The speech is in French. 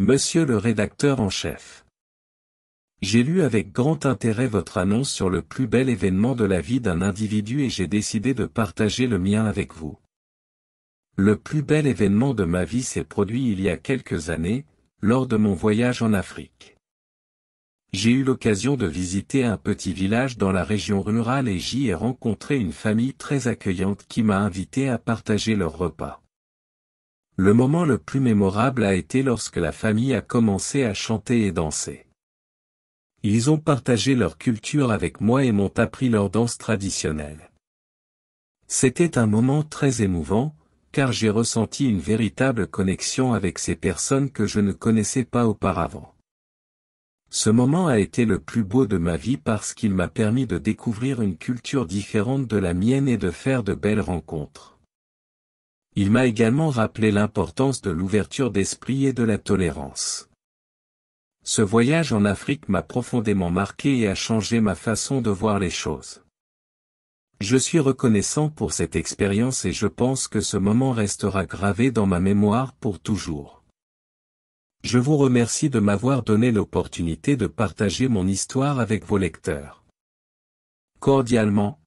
Monsieur le rédacteur en chef. J'ai lu avec grand intérêt votre annonce sur le plus bel événement de la vie d'un individu et j'ai décidé de partager le mien avec vous. Le plus bel événement de ma vie s'est produit il y a quelques années, lors de mon voyage en Afrique. J'ai eu l'occasion de visiter un petit village dans la région rurale et j'y ai rencontré une famille très accueillante qui m'a invité à partager leur repas. Le moment le plus mémorable a été lorsque la famille a commencé à chanter et danser. Ils ont partagé leur culture avec moi et m'ont appris leur danse traditionnelle. C'était un moment très émouvant, car j'ai ressenti une véritable connexion avec ces personnes que je ne connaissais pas auparavant. Ce moment a été le plus beau de ma vie parce qu'il m'a permis de découvrir une culture différente de la mienne et de faire de belles rencontres. Il m'a également rappelé l'importance de l'ouverture d'esprit et de la tolérance. Ce voyage en Afrique m'a profondément marqué et a changé ma façon de voir les choses. Je suis reconnaissant pour cette expérience et je pense que ce moment restera gravé dans ma mémoire pour toujours. Je vous remercie de m'avoir donné l'opportunité de partager mon histoire avec vos lecteurs. Cordialement,